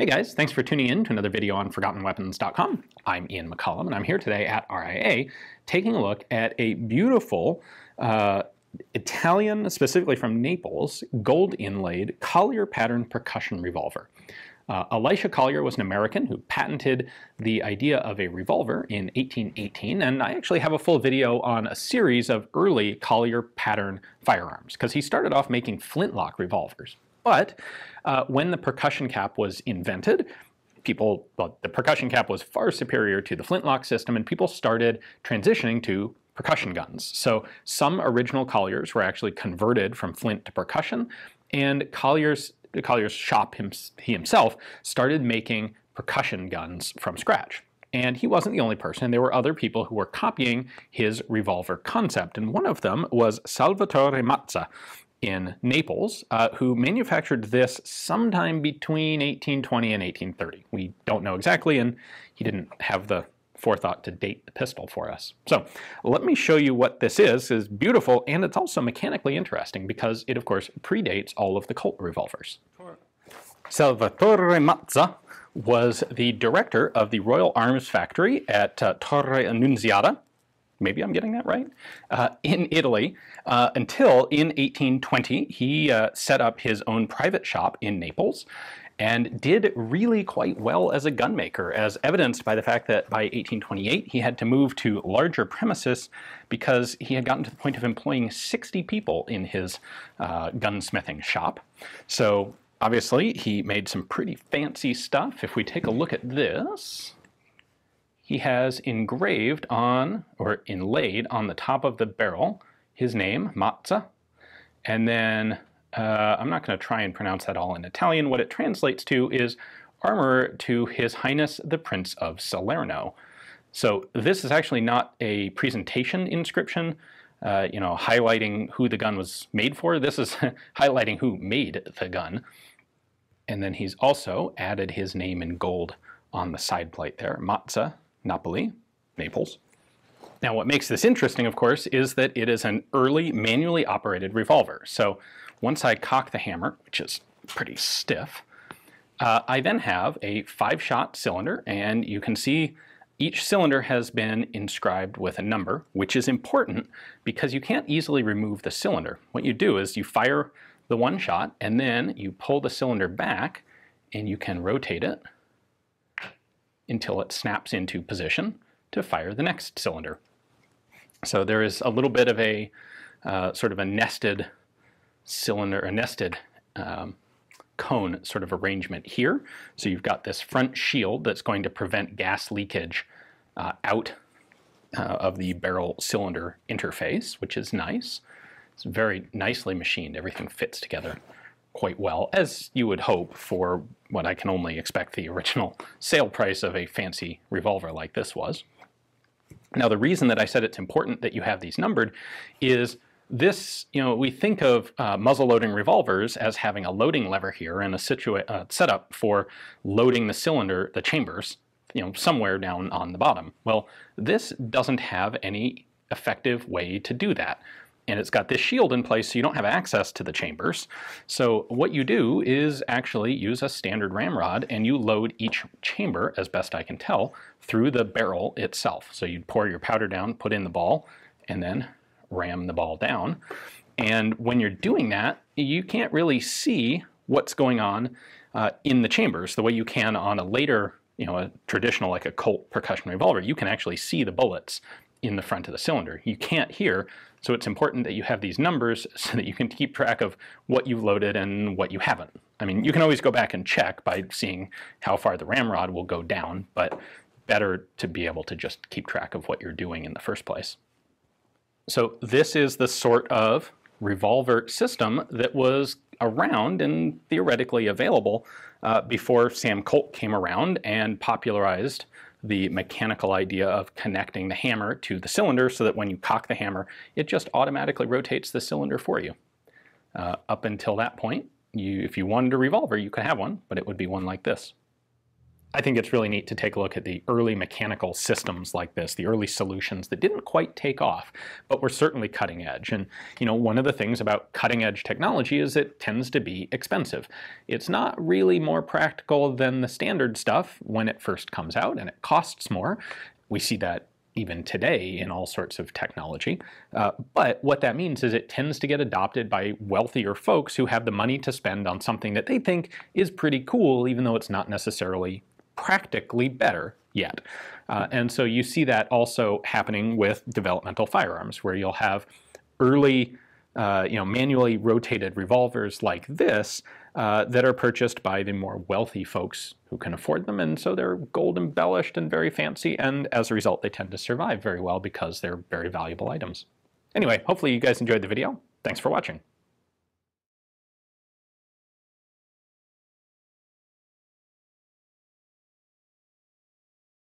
Hey guys, thanks for tuning in to another video on ForgottenWeapons.com. I'm Ian McCollum, and I'm here today at RIA taking a look at a beautiful uh, Italian, specifically from Naples, gold inlaid collier pattern percussion revolver. Uh, Elisha Collier was an American who patented the idea of a revolver in 1818, and I actually have a full video on a series of early Collier pattern firearms, because he started off making flintlock revolvers. But uh, when the percussion cap was invented, people, well, the percussion cap was far superior to the flintlock system, and people started transitioning to percussion guns. So some original colliers were actually converted from flint to percussion, and Collier's, Collier's shop him, he himself started making percussion guns from scratch. And he wasn't the only person. There were other people who were copying his revolver concept, and one of them was Salvatore Mazza in Naples, uh, who manufactured this sometime between 1820 and 1830. We don't know exactly, and he didn't have the forethought to date the pistol for us. So let me show you what this is. is beautiful, and it's also mechanically interesting because it, of course, predates all of the Colt revolvers. Salvatore Mazza was the director of the Royal Arms Factory at uh, Torre Annunziata, maybe I'm getting that right, uh, in Italy uh, until in 1820 he uh, set up his own private shop in Naples and did really quite well as a gunmaker, as evidenced by the fact that by 1828 he had to move to larger premises because he had gotten to the point of employing 60 people in his uh, gunsmithing shop. So obviously he made some pretty fancy stuff. If we take a look at this, he has engraved on, or inlaid on the top of the barrel, his name, Matza, and then uh, I'm not going to try and pronounce that all in Italian. What it translates to is armor to His Highness the Prince of Salerno. So this is actually not a presentation inscription, uh, you know, highlighting who the gun was made for. This is highlighting who made the gun. And then he's also added his name in gold on the side plate there, Matza. Napoli, Naples. Now what makes this interesting, of course, is that it is an early manually operated revolver. So once I cock the hammer, which is pretty stiff, uh, I then have a five-shot cylinder, and you can see each cylinder has been inscribed with a number, which is important because you can't easily remove the cylinder. What you do is you fire the one shot, and then you pull the cylinder back, and you can rotate it until it snaps into position to fire the next cylinder. So there is a little bit of a uh, sort of a nested cylinder, a nested um, cone sort of arrangement here. So you've got this front shield that's going to prevent gas leakage uh, out uh, of the barrel cylinder interface, which is nice. It's very nicely machined. Everything fits together quite well, as you would hope for what I can only expect the original sale price of a fancy revolver like this was. Now the reason that I said it's important that you have these numbered is this, you know, we think of uh, muzzle-loading revolvers as having a loading lever here and a situa uh, setup for loading the cylinder, the chambers, you know, somewhere down on the bottom. Well, this doesn't have any effective way to do that and it's got this shield in place so you don't have access to the chambers. So what you do is actually use a standard ramrod and you load each chamber, as best I can tell, through the barrel itself. So you'd pour your powder down, put in the ball, and then ram the ball down. And when you're doing that, you can't really see what's going on uh, in the chambers the way you can on a later, you know, a traditional like a Colt percussion revolver. You can actually see the bullets in the front of the cylinder. You can't hear so it's important that you have these numbers so that you can keep track of what you've loaded and what you haven't. I mean, you can always go back and check by seeing how far the ramrod will go down, but better to be able to just keep track of what you're doing in the first place. So this is the sort of revolver system that was around and theoretically available uh, before Sam Colt came around and popularized the mechanical idea of connecting the hammer to the cylinder so that when you cock the hammer, it just automatically rotates the cylinder for you. Uh, up until that point, you, if you wanted a revolver, you could have one, but it would be one like this. I think it's really neat to take a look at the early mechanical systems like this, the early solutions that didn't quite take off, but were certainly cutting edge. And you know, one of the things about cutting edge technology is it tends to be expensive. It's not really more practical than the standard stuff when it first comes out and it costs more. We see that even today in all sorts of technology. Uh, but what that means is it tends to get adopted by wealthier folks who have the money to spend on something that they think is pretty cool, even though it's not necessarily practically better yet. Uh, and so you see that also happening with developmental firearms, where you'll have early, uh, you know, manually rotated revolvers like this uh, that are purchased by the more wealthy folks who can afford them, and so they're gold embellished and very fancy, and as a result, they tend to survive very well because they're very valuable items. Anyway, hopefully you guys enjoyed the video. Thanks for watching.